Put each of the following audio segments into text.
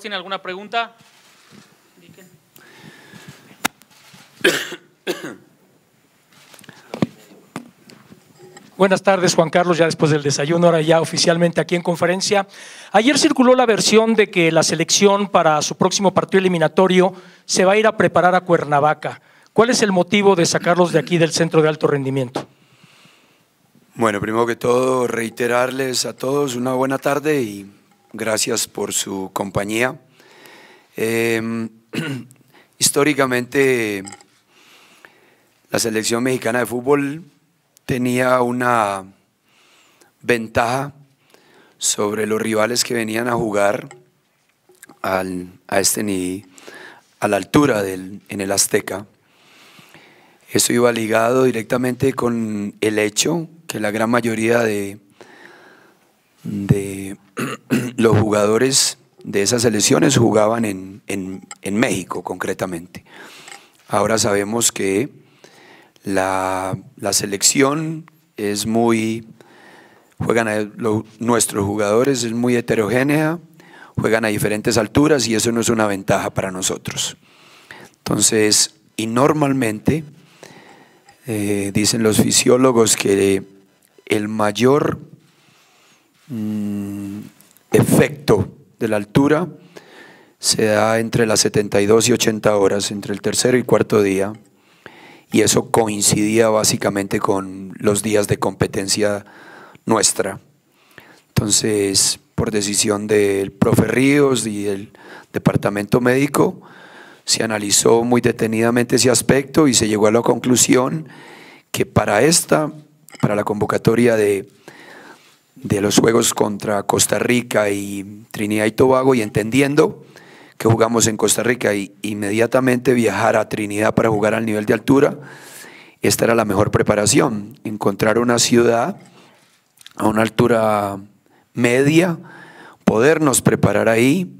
¿Tiene alguna pregunta? Buenas tardes, Juan Carlos, ya después del desayuno, ahora ya oficialmente aquí en conferencia. Ayer circuló la versión de que la selección para su próximo partido eliminatorio se va a ir a preparar a Cuernavaca. ¿Cuál es el motivo de sacarlos de aquí del centro de alto rendimiento? Bueno, primero que todo, reiterarles a todos una buena tarde y Gracias por su compañía. Em, históricamente, la selección mexicana de fútbol tenía una ventaja sobre los rivales que venían a jugar al, a, este, a la altura del, en el Azteca. Eso iba ligado directamente con el hecho que la gran mayoría de de los jugadores de esas selecciones jugaban en, México concretamente. Ahora sabemos que la, selección es muy, juegan nuestros jugadores, es muy heterogénea, juegan a diferentes alturas y eso no es una ventaja para nosotros. Entonces, y normalmente, eh, dicen los fisiólogos que el mayor Mm, efecto de la altura se da entre las 72 y 80 horas, entre el tercer y cuarto día, y eso coincidía básicamente con los días de competencia nuestra. Entonces, por decisión del profe Ríos y del departamento médico, se analizó muy detenidamente ese aspecto y se llegó a la conclusión que para esta, para la convocatoria de de los juegos contra Costa Rica y Trinidad y Tobago y entendiendo que jugamos en Costa Rica y inmediatamente viajar a Trinidad para jugar al nivel de altura, esta era la mejor preparación, encontrar una ciudad a una altura media, podernos preparar ahí,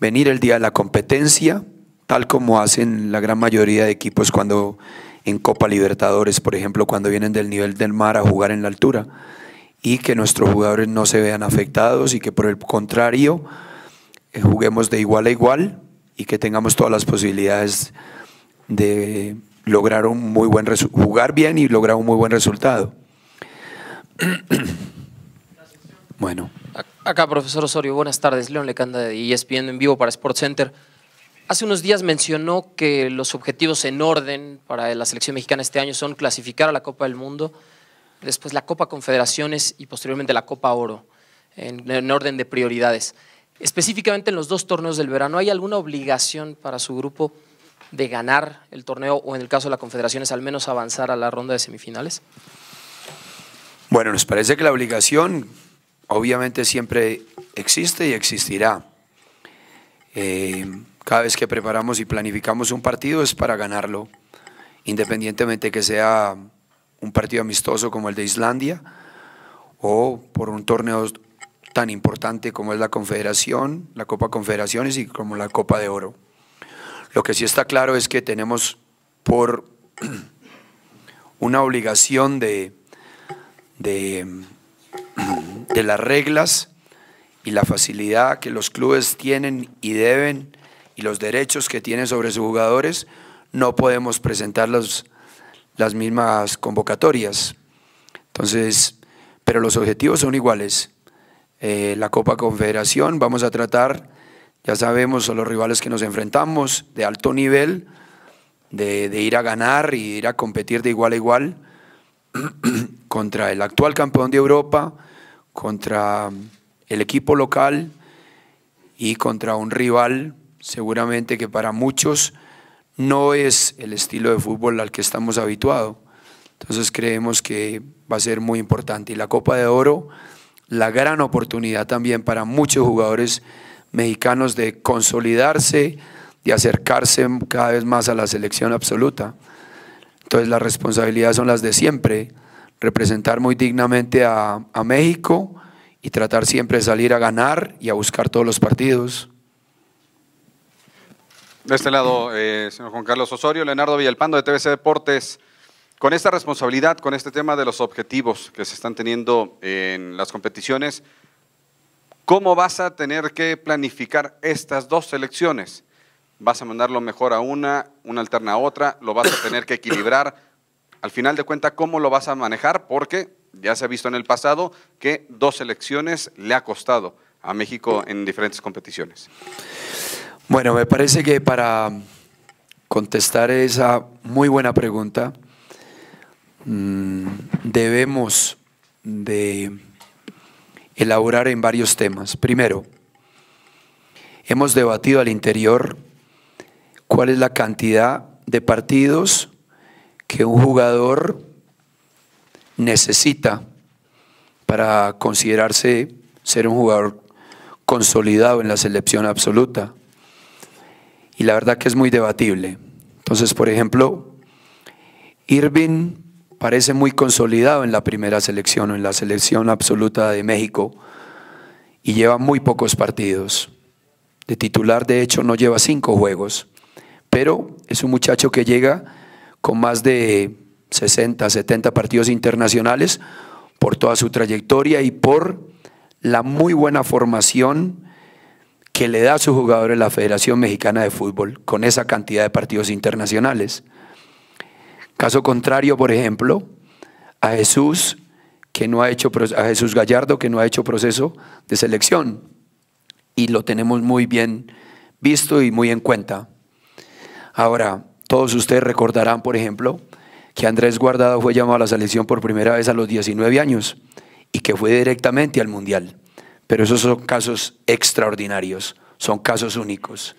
venir el día de la competencia, tal como hacen la gran mayoría de equipos cuando en Copa Libertadores, por ejemplo, cuando vienen del nivel del mar a jugar en la altura y que nuestros jugadores no se vean afectados y que por el contrario eh, juguemos de igual a igual y que tengamos todas las posibilidades de lograr un muy buen jugar bien y lograr un muy buen resultado. bueno. Acá, profesor Osorio, buenas tardes. León Lecanda de e pidiendo en vivo para Center. Hace unos días mencionó que los objetivos en orden para la selección mexicana este año son clasificar a la Copa del Mundo después la Copa Confederaciones y posteriormente la Copa Oro, en, orden de prioridades. Específicamente en los dos torneos del verano, ¿hay alguna obligación para su grupo de ganar el torneo o en el caso de la Confederaciones al menos avanzar a la ronda de semifinales? Bueno, nos parece que la obligación obviamente siempre existe y existirá. Eh, cada vez que preparamos y planificamos un partido es para ganarlo, independientemente que sea un partido amistoso como el de Islandia o por un torneo tan importante como es la Confederación, la Copa Confederaciones y como la Copa de Oro. Lo que sí está claro es que tenemos por una obligación de, de, las reglas y la facilidad que los clubes tienen y deben y los derechos que tienen sobre sus jugadores, no podemos presentarlos las mismas convocatorias. Entonces, pero los objetivos son iguales. Eh, la Copa Confederación, vamos a tratar, ya sabemos, a los rivales que nos enfrentamos de alto nivel, de, de ir a ganar y ir a competir de igual a igual contra el actual campeón de Europa, contra el equipo local y contra un rival seguramente que para muchos no es el estilo de fútbol al que estamos habituados. Entonces creemos que va a ser muy importante. Y la Copa de Oro, la gran oportunidad también para muchos jugadores mexicanos de consolidarse, de acercarse cada vez más a la selección absoluta. Entonces las responsabilidades son las de siempre, representar muy dignamente a, a México y tratar siempre de salir a ganar y a buscar todos los partidos. De este lado, eh, señor Juan Carlos Osorio, Leonardo Villalpando de TVC Deportes. Con esta responsabilidad, con este tema de los objetivos que se están teniendo en las competiciones, ¿cómo vas a tener que planificar estas dos selecciones? ¿Vas a mandarlo mejor a una, una alterna a otra? ¿Lo vas a tener que equilibrar? Al final de cuentas, ¿cómo lo vas a manejar? Porque ya se ha visto en el pasado que dos selecciones le ha costado a México en diferentes competiciones. Bueno, me parece que para contestar esa muy buena pregunta, mm, debemos de elaborar en varios temas. Primero, hemos debatido al interior cuál es la cantidad de partidos que un jugador necesita para considerarse ser un jugador consolidado en la selección absoluta y la verdad que es muy debatible. Entonces, por ejemplo, Irving parece muy consolidado en la primera selección o en la selección absoluta de México y lleva muy pocos partidos. De titular, de hecho, no lleva cinco juegos, pero es un muchacho que llega con más de 60, 70 partidos internacionales por toda su trayectoria y por la muy buena formación que le da a sus jugadores la Federación Mexicana de Fútbol con esa cantidad de partidos internacionales. Caso contrario, por ejemplo, a Jesús, que no ha hecho, a Jesús Gallardo, que no ha hecho proceso de selección. Y lo tenemos muy bien visto y muy en cuenta. Ahora, todos ustedes recordarán, por ejemplo, que Andrés Guardado fue llamado a la selección por primera vez a los 19 años y que fue directamente al Mundial. Pero esos son casos extraordinarios, son casos únicos.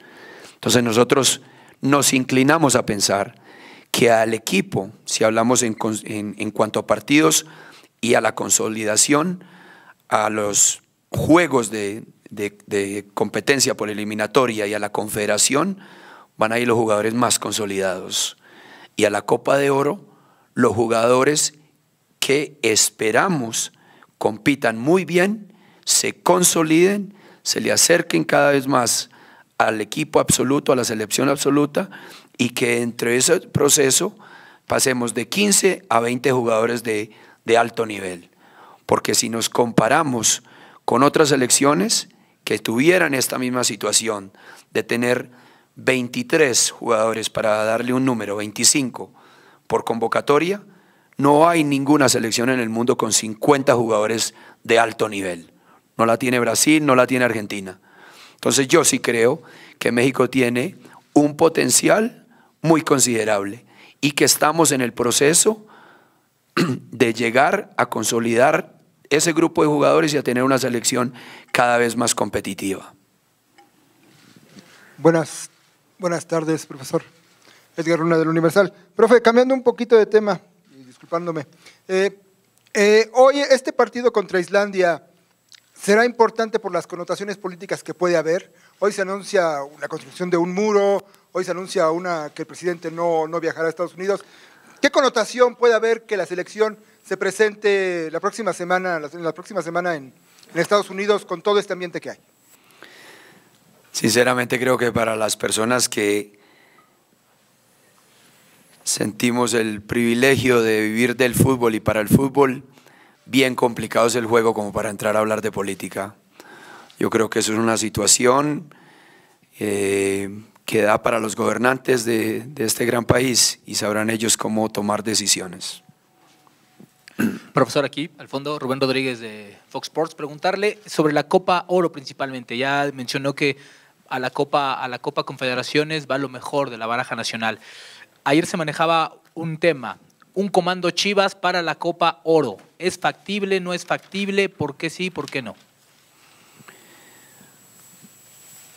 Entonces nosotros nos inclinamos a pensar que al equipo, si hablamos en, cuanto a partidos y a la consolidación, a los juegos de, de, competencia por eliminatoria y a la confederación, van a ir los jugadores más consolidados. Y a la Copa de Oro, los jugadores que esperamos compitan muy bien se consoliden, se le acerquen cada vez más al equipo absoluto, a la selección absoluta, y que entre ese proceso pasemos de 15 a 20 jugadores de, alto nivel. Porque si nos comparamos con otras selecciones que tuvieran esta misma situación de tener 23 jugadores, para darle un número, 25 por convocatoria, no hay ninguna selección en el mundo con 50 jugadores de alto nivel. No la tiene Brasil, no la tiene Argentina. Entonces yo sí creo que México tiene un potencial muy considerable y que estamos en el proceso de llegar a consolidar ese grupo de jugadores y a tener una selección cada vez más competitiva. Buenas, buenas tardes, profesor. Edgar Luna del Universal. Profe, cambiando un poquito de tema, disculpándome. Eh, eh, hoy este partido contra Islandia, será importante por las connotaciones políticas que puede haber. Hoy se anuncia la construcción de un muro, hoy se anuncia una que el presidente no, no viajará a Estados Unidos. ¿Qué connotación puede haber que la selección se presente la próxima semana, la, la próxima semana en Estados Unidos con todo este ambiente que hay? Sinceramente creo que para las personas que sentimos el privilegio de vivir del fútbol y para el fútbol, bien complicado es el juego como para entrar a hablar de política. Yo creo que eso es una situación eh, que da para los gobernantes de, este gran país y sabrán ellos cómo tomar decisiones. Profesor, aquí al fondo, Rubén Rodríguez de Fox Sports, preguntarle sobre la Copa Oro principalmente. Ya mencionó que a la Copa, a la Copa Confederaciones va lo mejor de la baraja nacional. Ayer se manejaba un tema, un comando Chivas para la Copa Oro. ¿Es factible? ¿No es factible? ¿Por qué sí? ¿Por qué no?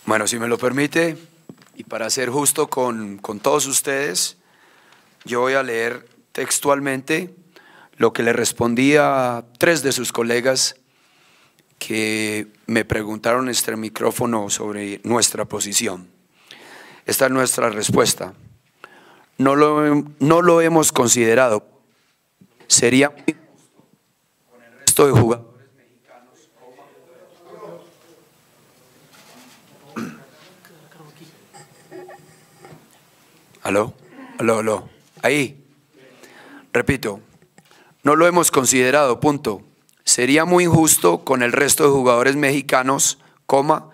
Bueno, si me lo permite, y para ser justo con, todos ustedes, yo voy a leer textualmente lo que le respondí a tres de sus colegas que me preguntaron este micrófono sobre nuestra posición. Esta es nuestra respuesta. No lo, no lo hemos considerado. Sería de jugadores. Aló, aló, aló. Ahí. Repito, no lo hemos considerado, punto. Sería muy injusto con el resto de jugadores mexicanos, coma,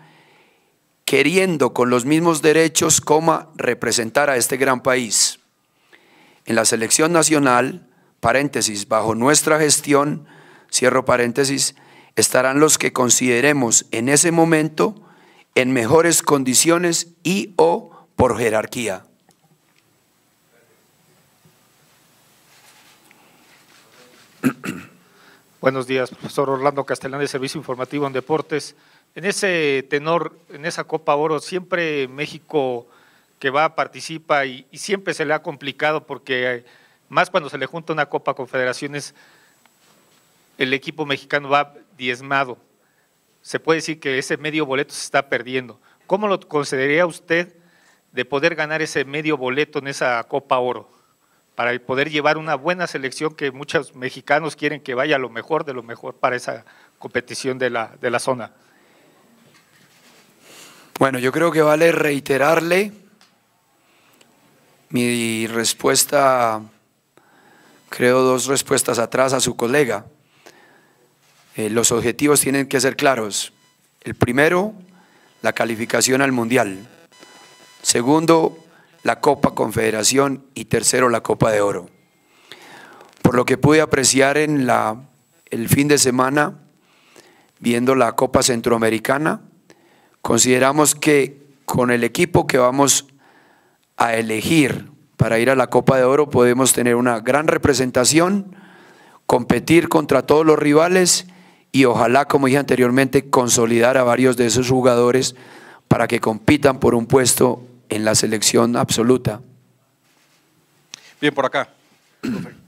queriendo con los mismos derechos, coma, representar a este gran país. En la selección nacional, paréntesis, bajo nuestra gestión, cierro paréntesis, estarán los que consideremos en ese momento en mejores condiciones y o por jerarquía. Buenos días, profesor Orlando Castellán de Servicio Informativo en Deportes. En ese tenor, en esa Copa Oro, siempre México que va, participa y, y siempre se le ha complicado porque eh, más cuando se le junta una Copa Confederaciones, el equipo mexicano va diezmado. Se puede decir que ese medio boleto se está perdiendo. ¿Cómo lo consideraría usted de poder ganar ese medio boleto en esa Copa Oro? Para poder llevar una buena selección que muchos mexicanos quieren que vaya lo mejor de lo mejor para esa competición de la, de la zona. Bueno, yo creo que vale reiterarle mi respuesta, creo dos respuestas atrás a su colega. Eh, los objetivos tienen que ser claros. El primero, la calificación al Mundial. Segundo, la Copa Confederación y tercero, la Copa de Oro. Por lo que pude apreciar en la, el fin de semana, viendo la Copa Centroamericana, consideramos que con el equipo que vamos a elegir para ir a la Copa de Oro podemos tener una gran representación, competir contra todos los rivales y ojalá, como dije anteriormente, consolidar a varios de esos jugadores para que compitan por un puesto en la selección absoluta. Bien, por acá.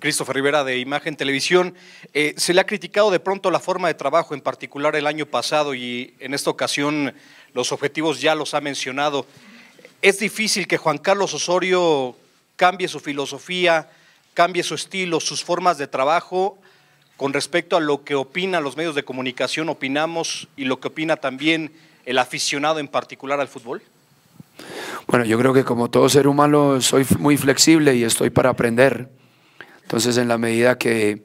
Christopher Rivera de Imagen Televisión. Eh, se le ha criticado de pronto la forma de trabajo, en particular el año pasado y en esta ocasión los objetivos ya los ha mencionado. Es difícil que Juan Carlos Osorio cambie su filosofía, cambie su estilo, sus formas de trabajo con respecto a lo que opinan los medios de comunicación, opinamos y lo que opina también el aficionado en particular al fútbol? Bueno, yo creo que como todo ser humano soy muy flexible y estoy para aprender. Entonces, en la medida que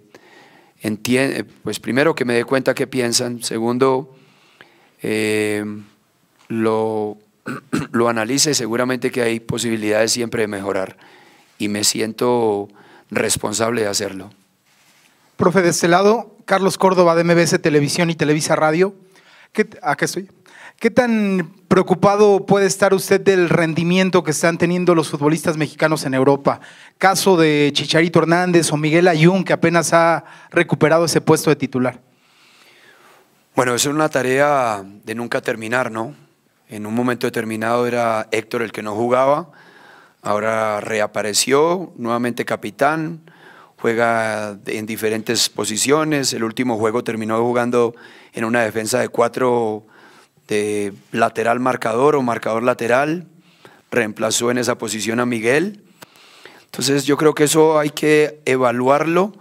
entiende, eh, pues primero que me dé cuenta qué piensan, segundo, eh, lo, lo analice, seguramente que hay posibilidades siempre de mejorar y me siento responsable de hacerlo. Profe, de este lado, Carlos Córdoba de MBS Televisión y Televisa Radio. ¿Qué, ah, ¿Qué tan preocupado puede estar usted del rendimiento que están teniendo los futbolistas mexicanos en Europa? Caso de Chicharito Hernández o Miguel Ayun, que apenas ha recuperado ese puesto de titular. Bueno, es una tarea de nunca terminar, ¿no? En un momento determinado era Héctor el que no jugaba, ahora reapareció, nuevamente capitán juega en diferentes posiciones. El último juego terminó jugando en una defensa de cuatro de lateral marcador o marcador lateral. Reemplazó en esa posición a Miguel. Entonces yo creo que eso hay que evaluarlo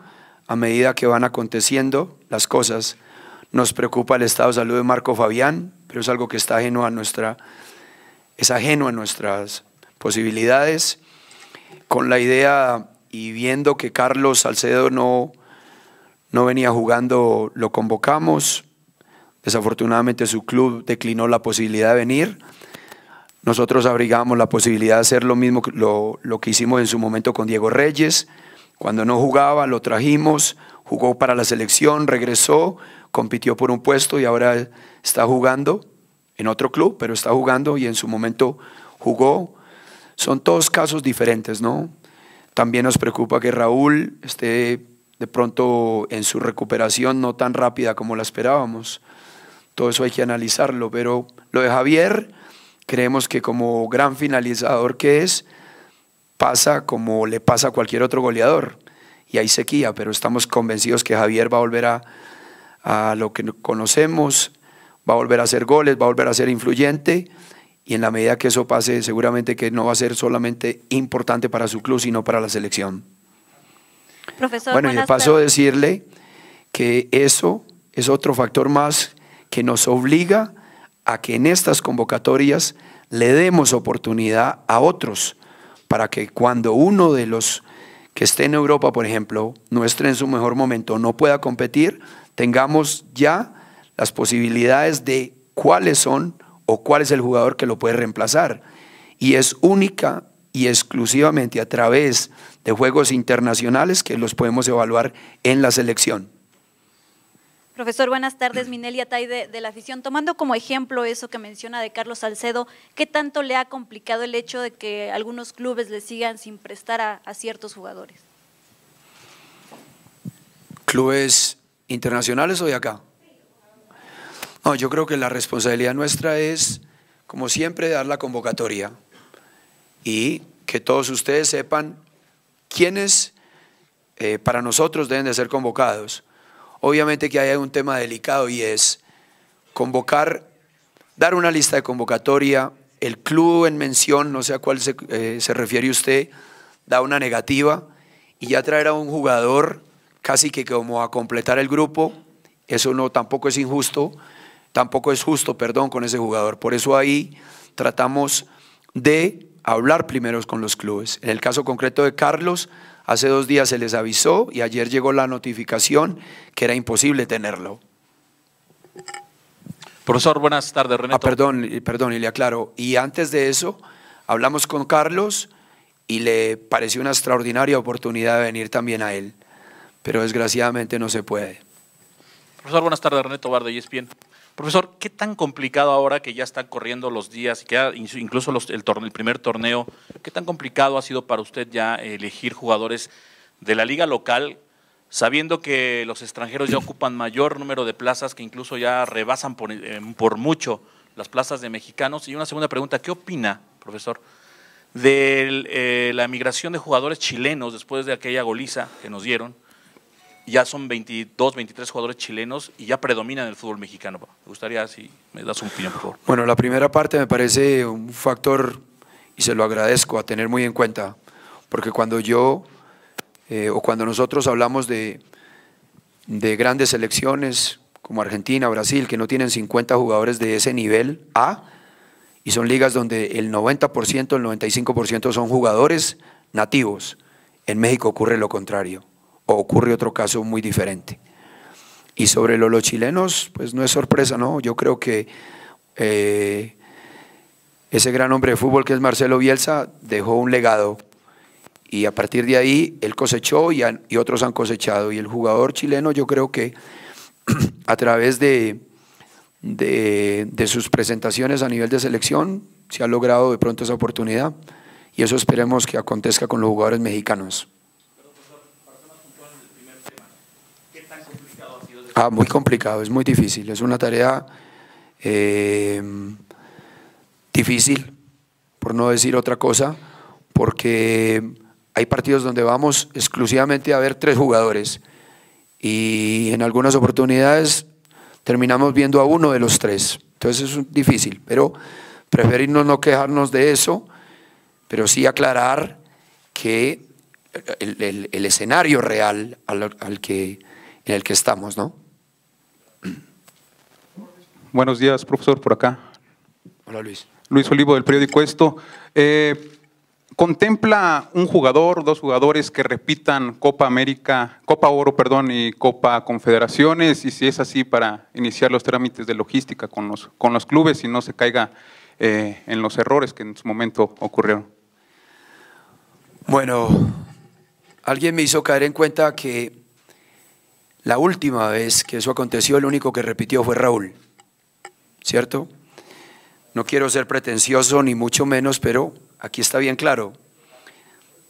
a medida que van aconteciendo las cosas. Nos preocupa el estado de salud de Marco Fabián, pero es algo que está ajeno a nuestra, es ajeno a nuestras posibilidades. Con la idea y viendo que Carlos Salcedo no, no venía jugando, lo convocamos. Desafortunadamente su club declinó la posibilidad de venir. Nosotros abrigamos la posibilidad de hacer lo mismo lo, que hicimos en su momento con Diego Reyes. Cuando no jugaba, lo trajimos, jugó para la selección, regresó, compitió por un puesto y ahora está jugando en otro club, pero está jugando y en su momento jugó. Son todos casos diferentes, ¿no? También nos preocupa que Raúl esté de pronto en su recuperación no tan rápida como la esperábamos. Todo eso hay que analizarlo, pero lo de Javier creemos que como gran finalizador que es, pasa como le pasa a cualquier otro goleador. Y hay sequía, pero estamos convencidos que Javier va a volver a, lo que conocemos, va a volver a hacer goles, va a volver a ser influyente y en la medida que eso pase, seguramente que no va a ser solamente importante para su club, sino para la selección. bueno, y paso decirle que eso es otro factor más que nos obliga a que en estas convocatorias le demos oportunidad a otros para que cuando uno de los que esté en Europa, por ejemplo, no esté en su mejor momento, no pueda competir, tengamos ya las posibilidades de cuáles son o cuál es el jugador que lo puede reemplazar. Y es única y exclusivamente a través de juegos internacionales que los podemos evaluar en la selección. Profesor, buenas tardes. Minelia Taide, de, la afición. Tomando como ejemplo eso que menciona de Carlos Salcedo, ¿qué tanto le ha complicado el hecho de que algunos clubes le sigan sin prestar a ciertos jugadores? ¿Clubes internacionales o de acá? No, yo creo que la responsabilidad nuestra es, como siempre, dar la convocatoria y que todos ustedes sepan quiénes eh, para nosotros deben de ser convocados. Obviamente que hay un tema delicado y es convocar, dar una lista de convocatoria, el club en mención, no sé a cuál eh, se, refiere usted, da una negativa y ya traer a un jugador casi que como a completar el grupo, eso no tampoco es injusto, tampoco es justo, perdón, con ese jugador. Por eso ahí tratamos de hablar primero con los clubes. En el caso concreto de Carlos, hace dos días se les avisó y ayer llegó la notificación que era imposible tenerlo. Profesor, buenas tardes, René. Ah, perdón, perdón, y le aclaro. Y antes de eso, hablamos con Carlos y le pareció una extraordinaria oportunidad de venir también a él. Pero desgraciadamente no se puede. Profesor, buenas tardes, René Tobar de ESPN. Profesor, ¿qué tan complicado ahora que ya están corriendo los días y que incluso el, primer torneo, qué tan complicado ha sido para usted ya elegir jugadores de la liga local, sabiendo que los extranjeros ya ocupan mayor número de plazas, que incluso ya rebasan por, eh, mucho las plazas de mexicanos? Y una segunda pregunta, ¿qué opina, profesor, de eh, la migración de jugadores chilenos después de aquella goliza que nos dieron ya son 22, 23 jugadores chilenos y ya predominan el fútbol mexicano. Me gustaría si me das un opinión, por favor. Bueno, la primera parte me parece un factor, y se lo agradezco, a tener muy en cuenta, porque cuando yo eh, o cuando nosotros hablamos de, de grandes selecciones como Argentina, Brasil, que no tienen 50 jugadores de ese nivel A, y son ligas donde el 90%, el 95% son jugadores nativos. En México ocurre lo contrario ocurre otro caso muy diferente. Y sobre lo, los chilenos, pues no es sorpresa, ¿no? Yo creo que eh, ese gran hombre de fútbol que es Marcelo Bielsa dejó un legado y a partir de ahí él cosechó y, otros han cosechado. Y el jugador chileno yo creo que a través de, de sus presentaciones a nivel de selección se ha logrado de pronto esa oportunidad y eso esperemos que acontezca con los jugadores mexicanos. Ah, muy complicado, es muy difícil, es una tarea em, difícil, por no decir otra cosa, porque hay partidos donde vamos exclusivamente a ver tres jugadores y en algunas oportunidades terminamos viendo a uno de los tres. Entonces es difícil, pero preferirnos no quejarnos de eso, pero sí aclarar que el, escenario real al que, en el que estamos, ¿no? Buenos días, profesor, por acá. Hola, Luis. Luis Olivo, del periódico Esto. Eh, ¿Contempla un jugador, dos jugadores que repitan Copa América, Copa Oro, perdón, y Copa Confederaciones? Y si es así, para iniciar los trámites de logística con los, con los clubes y no se caiga eh, en los errores que en su momento ocurrieron. Bueno, alguien me hizo caer en cuenta que la última vez que eso aconteció, el único que repitió fue Raúl. ¿cierto? No quiero ser pretencioso ni mucho menos, pero aquí está bien claro.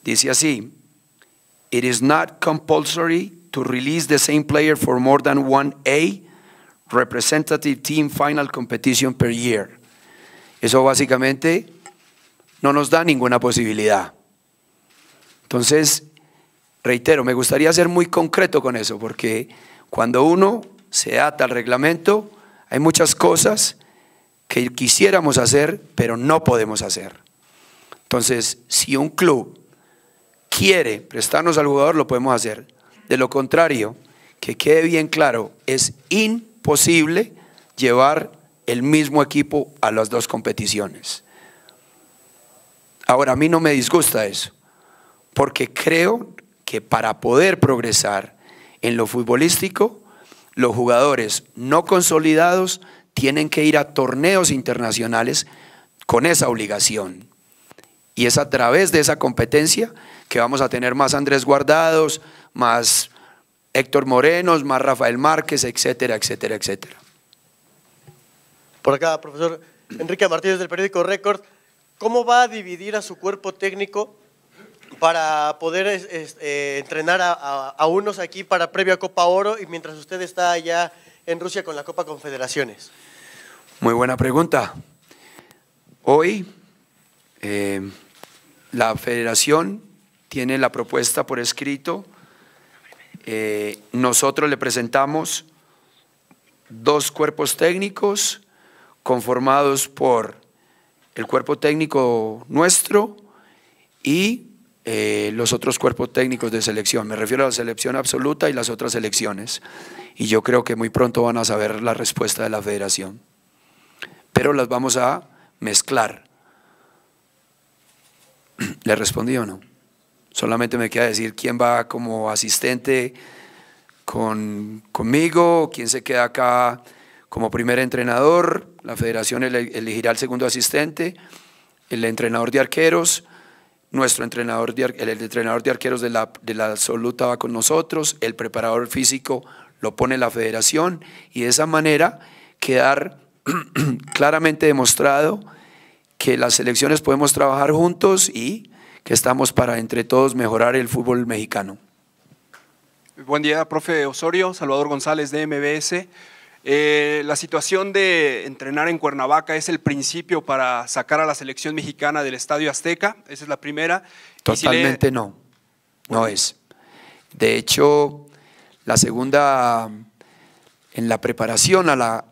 Dice así, It is not compulsory to release the same player for more than one A representative team final competition per year. Eso básicamente no nos da ninguna posibilidad. Entonces, reitero, me gustaría ser muy concreto con eso, porque cuando uno se ata al reglamento, hay muchas cosas que quisiéramos hacer, pero no podemos hacer. Entonces, si un club quiere prestarnos al jugador, lo podemos hacer. De lo contrario, que quede bien claro, es imposible llevar el mismo equipo a las dos competiciones. Ahora, a mí no me disgusta eso, porque creo que para poder progresar en lo futbolístico los jugadores no consolidados tienen que ir a torneos internacionales con esa obligación. Y es a través de esa competencia que vamos a tener más Andrés Guardados, más Héctor Morenos, más Rafael Márquez, etcétera, etcétera, etcétera. Por acá, profesor Enrique Martínez del periódico Record, ¿cómo va a dividir a su cuerpo técnico para poder eh, entrenar a, unos aquí para previa Copa Oro y mientras usted está allá en Rusia con la Copa Confederaciones? Muy buena pregunta. Hoy eh, la federación tiene la propuesta por escrito. Eh, nosotros le presentamos dos cuerpos técnicos conformados por el cuerpo técnico nuestro y eh, los otros cuerpos técnicos de selección. Me refiero a la selección absoluta y las otras selecciones. Y yo creo que muy pronto van a saber la respuesta de la federación. Pero las vamos a mezclar. ¿Le respondí o no? Solamente me queda decir quién va como asistente con, conmigo, quién se queda acá como primer entrenador, la federación elegirá el segundo asistente, el entrenador de arqueros, nuestro entrenador, el, entrenador de arqueros de la, de la absoluta va con nosotros, el preparador físico lo pone la federación y de esa manera quedar claramente demostrado que las selecciones podemos trabajar juntos y que estamos para entre todos mejorar el fútbol mexicano. Buen día, profe Osorio, Salvador González de MBS. Eh, la situación de entrenar en Cuernavaca es el principio para sacar a la selección mexicana del Estadio Azteca, esa es la primera. Totalmente no, no es. De hecho, la segunda, en la preparación a la...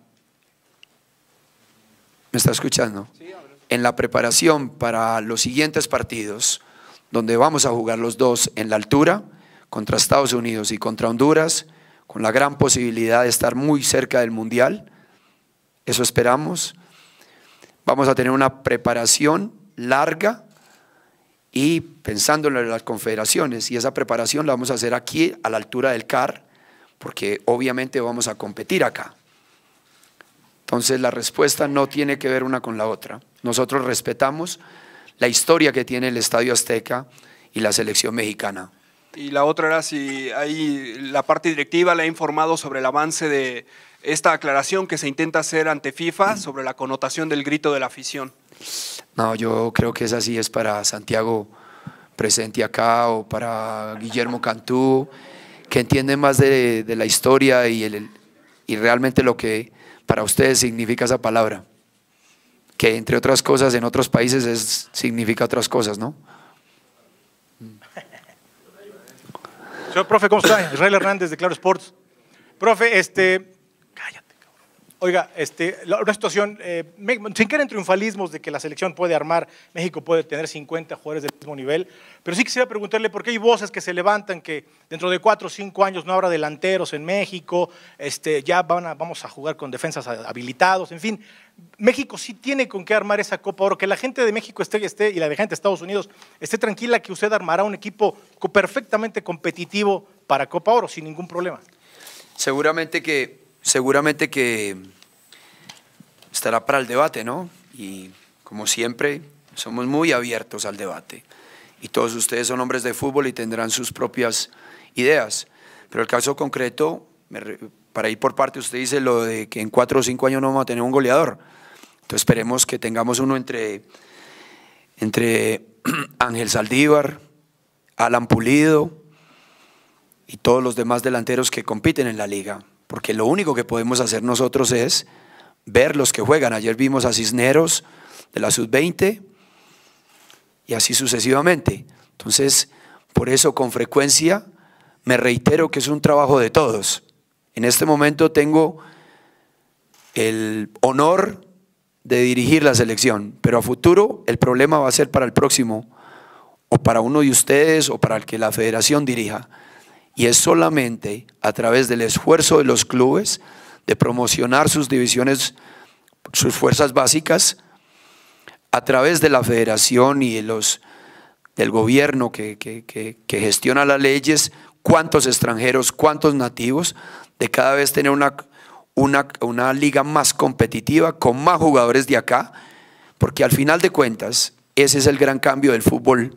¿Me está escuchando? Sí, en la preparación para los siguientes partidos, donde vamos a jugar los dos en la altura, contra Estados Unidos y contra Honduras, con la gran posibilidad de estar muy cerca del Mundial. Eso esperamos. Vamos a tener una preparación larga y pensando en las confederaciones. Y esa preparación la vamos a hacer aquí a la altura del CAR, porque obviamente vamos a competir acá. Entonces la respuesta no tiene que ver una con la otra. Nosotros respetamos la historia que tiene el Estadio Azteca y la selección mexicana. Y la otra era si ahí la parte directiva le ha informado sobre el avance de esta aclaración que se intenta hacer ante FIFA mm. sobre la connotación del grito de la afición. No, yo creo que esa sí es para Santiago presente acá o para Guillermo Cantú, que entiende más de, de la historia y, el, y realmente lo que para ustedes significa esa palabra, que entre otras cosas en otros países es, significa otras cosas, ¿no? profe, ¿cómo está? Israel Hernández de Claro Sports. Profe, este, Oiga, este, una situación, sin querer en triunfalismos de que la selección puede armar, México puede tener 50 jugadores del mismo nivel, pero sí quisiera preguntarle por qué hay voces que se levantan que dentro de 4 o 5 años no habrá delanteros en México, este, ya van a, vamos a jugar con defensas habilitados, en fin, México sí tiene con qué armar esa Copa Oro, que la gente de México esté, esté y la gente de Estados Unidos esté tranquila que usted armará un equipo perfectamente competitivo para Copa Oro sin ningún problema. Seguramente que seguramente que estará para el debate, ¿no? Y como siempre, somos muy abiertos al debate. Y todos ustedes son hombres de fútbol y tendrán sus propias ideas. Pero el caso concreto, para ir por parte, usted dice lo de que en cuatro o cinco años no vamos a tener un goleador. Entonces esperemos que tengamos uno entre, entre Ángel Saldívar, Alan Pulido y todos los demás delanteros que compiten en la liga porque lo único que podemos hacer nosotros es ver los que juegan. Ayer vimos a Cisneros de la sub-20 y así sucesivamente. Entonces, por eso con frecuencia me reitero que es un trabajo de todos. En este momento tengo el honor de dirigir la selección, pero a futuro el problema va a ser para el próximo o para uno de ustedes o para el que la federación dirija. Y es solamente a través del esfuerzo de los clubes de promocionar sus divisiones, sus fuerzas básicas, a través de la federación y los, del gobierno que, gestiona las leyes, cuántos extranjeros, cuántos nativos, de cada vez tener una, una, una liga más competitiva con más jugadores de acá, porque al final de cuentas ese es el gran cambio del fútbol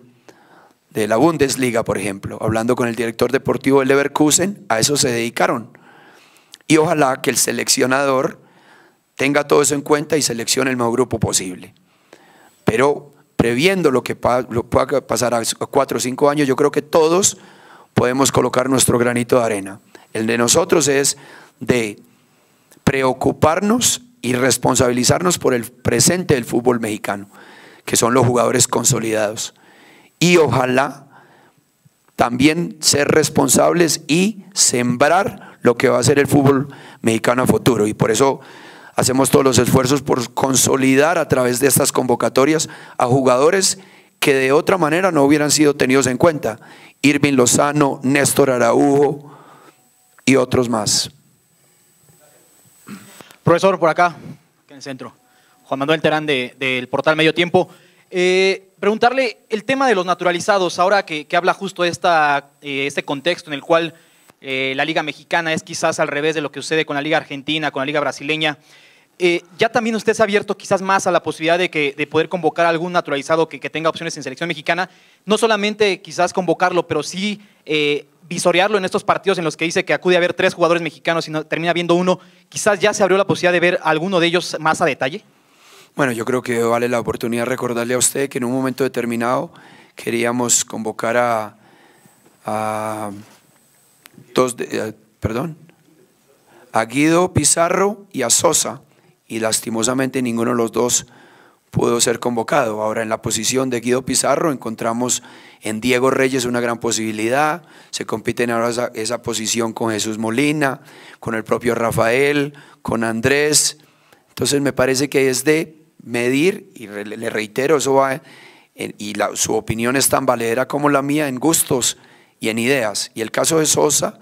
de la Bundesliga, por ejemplo, hablando con el director deportivo del Leverkusen, a eso se dedicaron. Y ojalá que el seleccionador tenga todo eso en cuenta y seleccione el mejor grupo posible. Pero previendo lo que pueda pasar a cuatro o cinco años, yo creo que todos podemos colocar nuestro granito de arena. El de nosotros es de preocuparnos y responsabilizarnos por el presente del fútbol mexicano, que son los jugadores consolidados y ojalá también ser responsables y sembrar lo que va a ser el fútbol mexicano a futuro. Y por eso hacemos todos los esfuerzos por consolidar a través de estas convocatorias a jugadores que de otra manera no hubieran sido tenidos en cuenta. Irving Lozano, Néstor Araujo y otros más. Profesor, por acá, en el centro. Juan Manuel Terán del Portal Medio Tiempo. Eh, preguntarle el tema de los naturalizados, ahora que, habla justo esta, eh, este contexto en el cual eh, la Liga Mexicana es quizás al revés de lo que sucede con la Liga Argentina, con la Liga Brasileña. Eh, ya también usted se ha abierto quizás más a la posibilidad de, que, de poder convocar a algún naturalizado que, tenga opciones en selección mexicana, no solamente quizás convocarlo, pero sí visorearlo en estos partidos en los que dice que acude a ver tres jugadores mexicanos y termina viendo uno, quizás ya se abrió la posibilidad de ver alguno de ellos más a detalle. Bueno, yo creo que vale la oportunidad recordarle a usted que en un momento determinado queríamos convocar a, dos, eh, perdón, a Guido Pizarro y a Sosa, y lastimosamente ninguno de los dos pudo ser convocado. Ahora en la posición de Guido Pizarro encontramos en Diego Reyes una gran posibilidad, se compiten ahora esa posición con Jesús Molina, con el propio Rafael, con Andrés, entonces me parece que es de medir, y le reitero, eso va, y su opinión es tan valedera como la mía en gustos y en ideas. Y el caso de Sosa,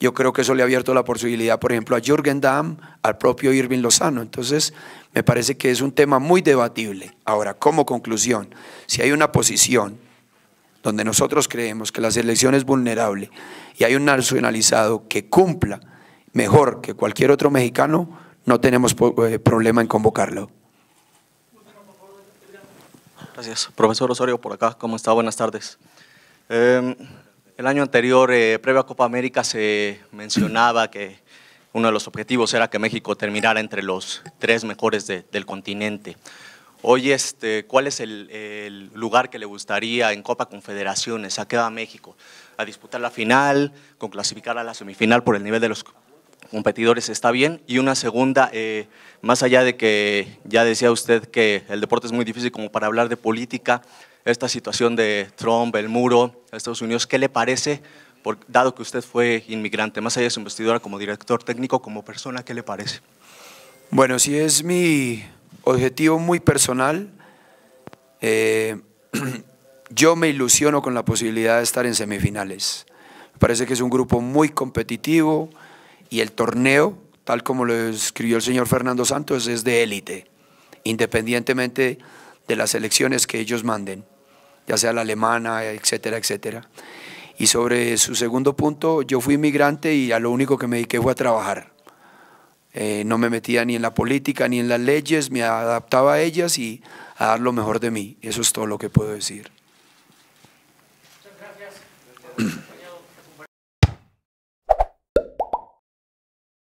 yo creo que eso le ha abierto la posibilidad, por ejemplo, a Jürgen Damm, al propio Irving Lozano. Entonces, me parece que es un tema muy debatible. Ahora, como conclusión, si hay una posición donde nosotros creemos que la selección es vulnerable y hay un nacionalizado que cumpla mejor que cualquier otro mexicano, no tenemos eh, problema en convocarlo. Gracias. Profesor Osorio, por acá, ¿cómo está? Buenas tardes. Em, el año anterior, eh, previo a Copa América, se mencionaba que uno de los objetivos era que México terminara entre los tres mejores del continente. Hoy, este, ¿cuál es el, el, lugar que le gustaría en Copa Confederaciones? ¿A qué va México? ¿A disputar la final? ¿Con clasificar a la semifinal por el nivel de los competidores está bien. Y una segunda, eh, más allá de que ya decía usted que el deporte es muy difícil como para hablar de política, esta situación de Trump, el muro, Estados Unidos, ¿qué le parece? dado que usted fue inmigrante, más allá de su investidura como director técnico, como persona, ¿qué le parece? Bueno, si es mi objetivo muy personal, eh, yo me ilusiono con la posibilidad de estar en semifinales. parece que es un grupo muy competitivo, y el torneo, tal como lo escribió el señor Fernando Santos, es de élite, independientemente de las elecciones que ellos manden, ya sea la alemana, etcétera, etcétera. Y sobre su segundo punto, yo fui inmigrante y a lo único que me dediqué fue a trabajar. Eh, no me metía ni en la política ni en las leyes, me adaptaba a ellas y a dar lo mejor de mí. Eso es todo lo que puedo decir. Muchas gracias.